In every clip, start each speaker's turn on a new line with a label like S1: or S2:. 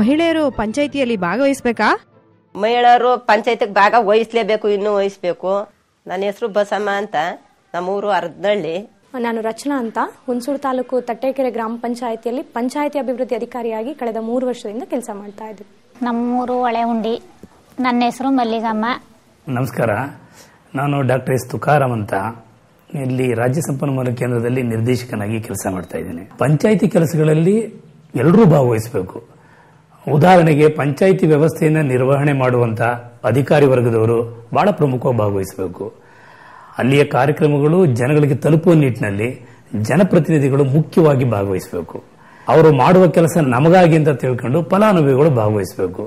S1: ಮಹಿಳೆಯರು ಪಂಚಾಯಿತಿಯಲ್ಲಿ ಭಾಗವಹಿಸಬೇಕಾ
S2: ಮಹಿಳೆಯರು ಪಂಚಾಯತಿಗೆ ಭಾಗ ವಹಿಸ್ಲೇಬೇಕು ಇನ್ನೂ ವಹಿಸಬೇಕು ನನ್ನ ಹೆಸರು ಬಸಮ್ಮ ಅಂತ ನಮ್ಮೂರು ಅರ್ಧಳ್ಳಿ
S1: ನಾನು ರಚನಾ ಅಂತ ಹುಣಸೂರು ತಾಲೂಕು ತಟ್ಟೆಕೆರೆ ಗ್ರಾಮ ಪಂಚಾಯಿತಿಯಲ್ಲಿ ಪಂಚಾಯಿತಿ ಅಭಿವೃದ್ಧಿ ಅಧಿಕಾರಿಯಾಗಿ ಕಳೆದ ಮೂರು ವರ್ಷದಿಂದ ಕೆಲಸ ಮಾಡ್ತಾ ಇದ್ದೆ ನಮ್ಮೂರು ಉಂಡಿ
S3: ನನ್ನ ಹೆಸರು ಮಲ್ಲಿಗಮ್ಮ
S4: ನಮಸ್ಕಾರ ನಾನು ಡಾಕ್ಟರ್ ಎಸ್ ತುಕಾರಾಮ್ ಅಂತ ಇಲ್ಲಿ ರಾಜ್ಯ ಸಂಪನ್ಮೂಲ ಕೇಂದ್ರದಲ್ಲಿ ನಿರ್ದೇಶಕನಾಗಿ ಕೆಲಸ ಮಾಡ್ತಾ ಇದ್ದೀನಿ ಪಂಚಾಯಿತಿ ಕೆಲಸಗಳಲ್ಲಿ ಎಲ್ಲರೂ ಭಾಗವಹಿಸಬೇಕು ಉದಾಹರಣೆಗೆ ಪಂಚಾಯಿತಿ ವ್ಯವಸ್ಥೆಯನ್ನು ನಿರ್ವಹಣೆ ಮಾಡುವಂಥ ಅಧಿಕಾರಿ ವರ್ಗದವರು ಬಹಳ ಪ್ರಮುಖವಾಗಿ ಭಾಗವಹಿಸಬೇಕು ಅಲ್ಲಿಯ ಕಾರ್ಯಕ್ರಮಗಳು ಜನಗಳಿಗೆ ತಲುಪುವ ನಿಟ್ಟಿನಲ್ಲಿ ಜನಪ್ರತಿನಿಧಿಗಳು ಮುಖ್ಯವಾಗಿ ಭಾಗವಹಿಸಬೇಕು ಅವರು ಮಾಡುವ ಕೆಲಸ ನಮಗಾಗಿ ಅಂತ ತಿಳ್ಕೊಂಡು ಫಲಾನುಭವಿಗಳು ಭಾಗವಹಿಸಬೇಕು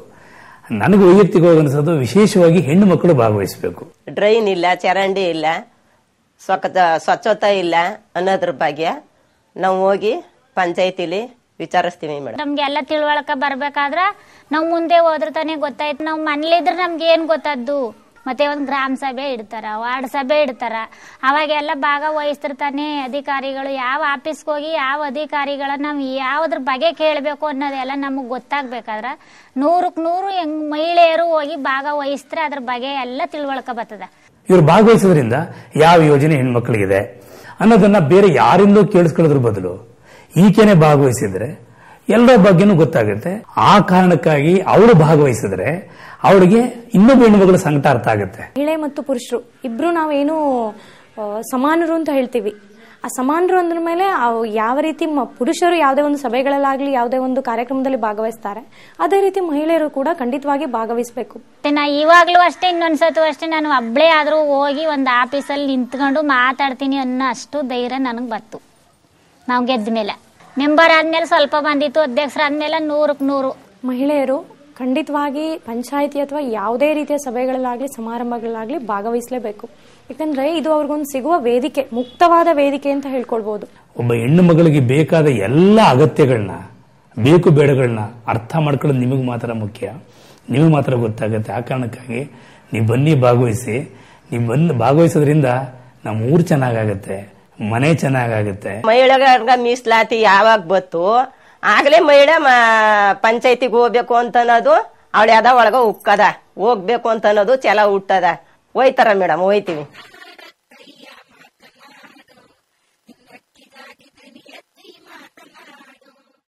S4: ನನಗೆ ವೈಯಕ್ತಿಕವಾಗಿ ಅನಿಸೋದು ವಿಶೇಷವಾಗಿ ಹೆಣ್ಣು ಮಕ್ಕಳು ಭಾಗವಹಿಸಬೇಕು
S2: ಡ್ರೈನ್ ಇಲ್ಲ ಚರಂಡಿ ಇಲ್ಲ ಸ್ವಚ್ಛತಾ ಇಲ್ಲ ಅನ್ನೋದ್ರ ಬಗ್ಗೆ ನಾವು ಹೋಗಿ ಪಂಚಾಯತಿಲಿ ವಿಚಾರಿಸ್ತೀನಿ ಮೇಡಮ್
S3: ನಮ್ಗೆ ಎಲ್ಲ ತಿಳುವಳಕ ಬರ್ಬೇಕಾದ್ರ ನಾವ್ ಮುಂದೆ ಹೋದ್ರ ತಾನೇ ಗೊತ್ತಾಯ್ತು ನಾವ್ ಮನೇಲಿದ್ರೆ ನಮ್ಗೆ ಏನ್ ಗೊತ್ತದ್ದು ಮತ್ತೆ ಒಂದ್ ಗ್ರಾಮ ಸಭೆ ಇಡ್ತಾರ ವಾರ್ಡ್ ಸಭೆ ಇಡ್ತಾರ ಅವಾಗೆಲ್ಲ ವಹಿಸ್ತಿರ್ತಾನೆ ಅಧಿಕಾರಿಗಳು ಯಾವ ಆಫೀಸ್ಗೆ ಹೋಗಿ ಯಾವ ಅಧಿಕಾರಿಗಳನ್ನ ನಾವ್ ಯಾವ್ದ್ರ ಬಗ್ಗೆ ಕೇಳ್ಬೇಕು ಅನ್ನೋದೆಲ್ಲ ನಮಗ್ ಗೊತ್ತಾಗ್ಬೇಕಾದ್ರ ನೂರಕ್ ನೂರು ಹೆಂಗ್ ಮಹಿಳೆಯರು ಹೋಗಿ ವಹಿಸ್ತಾರೆ ಅದ್ರ ಬಗ್ಗೆ ಎಲ್ಲ ತಿಳುವಳಕ ಬರ್ತದ
S4: ಇವ್ರು ಭಾಗವಹಿಸೋದ್ರಿಂದ ಯಾವ ಯೋಜನೆ ಹೆಣ್ಮಕ್ಳಿಗಿದೆ ಅನ್ನೋದನ್ನ ಬೇರೆ ಯಾರಿಂದ ಕೇಳಿಸ್ಕೊಳ್ಳೋದ್ರ ಬದಲು ಈಕೆನೆ ಭಾಗವಹಿಸಿದ್ರೆ ಎಲ್ಲರ ಬಗ್ಗೆನೂ ಗೊತ್ತಾಗುತ್ತೆ ಆ ಕಾರಣಕ್ಕಾಗಿ ಅವಳು ಭಾಗವಹಿಸಿದ್ರೆ ಅವರಿಗೆ ಇನ್ನೊಬ್ಬ ಹೆಣ್ಣುಮಗಳ ಸಂಕಟ ಅರ್ಥ ಆಗುತ್ತೆ
S1: ಮಹಿಳೆ ಮತ್ತು ಪುರುಷರು ಇಬ್ರು ನಾವೇನು ಸಮಾನರು ಅಂತ ಹೇಳ್ತೀವಿ ಆ ಸಮಾನರು ಅಂದ್ರ ಮೇಲೆ ಯಾವ ರೀತಿ ಪುರುಷರು ಯಾವುದೇ ಒಂದು ಸಭೆಗಳಲ್ಲಾಗ್ಲಿ ಯಾವುದೇ ಒಂದು ಕಾರ್ಯಕ್ರಮದಲ್ಲಿ ಭಾಗವಹಿಸ್ತಾರೆ ಅದೇ ರೀತಿ ಮಹಿಳೆಯರು ಕೂಡ ಖಂಡಿತವಾಗಿ ಭಾಗವಹಿಸಬೇಕು
S3: ನಾ ಇವಾಗ್ಲೂ ಅಷ್ಟೇ ಇನ್ನೊಂದ್ಸತು ಅಷ್ಟೇ ನಾನು ಒಬ್ಬಳೇ ಆದರೂ ಹೋಗಿ ಒಂದು ಆಫೀಸಲ್ಲಿ ನಿಂತ್ಕೊಂಡು ಮಾತಾಡ್ತೀನಿ ಅನ್ನೋ ಅಷ್ಟು ಧೈರ್ಯ ನನಗೆ ಬಂತು ನಾವು ಗೆದ್ದ ಮೇಲೆ ಮೆಂಬರ್ ಆದ್ಮೇಲೆ ಸ್ವಲ್ಪ ಬಂದಿತ್ತು ಅಧ್ಯಕ್ಷರಾದ್ಮೇಲೆ ನೂರಕ್ಕೆ ನೂರು ಮಹಿಳೆಯರು ಖಂಡಿತವಾಗಿ ಪಂಚಾಯಿತಿ
S1: ಅಥವಾ ಯಾವುದೇ ರೀತಿಯ ಸಭೆಗಳಲ್ಲಾಗಲಿ ಸಮಾರಂಭಗಳಾಗಲಿ ಭಾಗವಹಿಸಲೇಬೇಕು ಯಾಕಂದ್ರೆ ಇದು ಅವ್ರಿಗೊಂದು ಸಿಗುವ ವೇದಿಕೆ ಮುಕ್ತವಾದ ವೇದಿಕೆ ಅಂತ ಹೇಳ್ಕೊಳ್ಬಹುದು
S4: ಒಬ್ಬ ಹೆಣ್ಣು ಮಗಳಿಗೆ ಬೇಕಾದ ಎಲ್ಲ ಅಗತ್ಯಗಳನ್ನ ಬೇಕು ಬೇಡಗಳನ್ನ ಅರ್ಥ ಮಾಡ್ಕೊಳ್ಳೋದು ನಿಮಗೆ ಮಾತ್ರ ಮುಖ್ಯ ನಿಮಗೆ ಮಾತ್ರ ಗೊತ್ತಾಗುತ್ತೆ ಆ ಕಾರಣಕ್ಕಾಗಿ ನೀವು ಬನ್ನಿ ಭಾಗವಹಿಸಿ ನೀವು ಬಂದು ಭಾಗವಹಿಸೋದ್ರಿಂದ ನಮ್ಮ ಊರು ಚೆನ್ನಾಗಾಗತ್ತೆ ಮನೆ ಚೆನ್ನಾಗಾಗುತ್ತೆ
S2: ಮಹಿಳೆಗ ಮೀಸಲಾತಿ ಯಾವಾಗ ಬತ್ತು ಆಗ್ಲೇ ಮಹಿಳೆ ಪಂಚಾಯತಿಗೆ ಹೋಗ್ಬೇಕು ಅಂತ ಅನ್ನೋದು ಅವಳ ಯಾವ್ದ ಒಳಗ ಉಕ್ಕದ ಹೋಗ್ಬೇಕು ಅಂತ ಅನ್ನೋದು ಚಲ ಹುಟ್ಟದ ಹೋಯ್ತಾರ ಮೇಡಮ್ ಹೋಯ್ತೀವಿ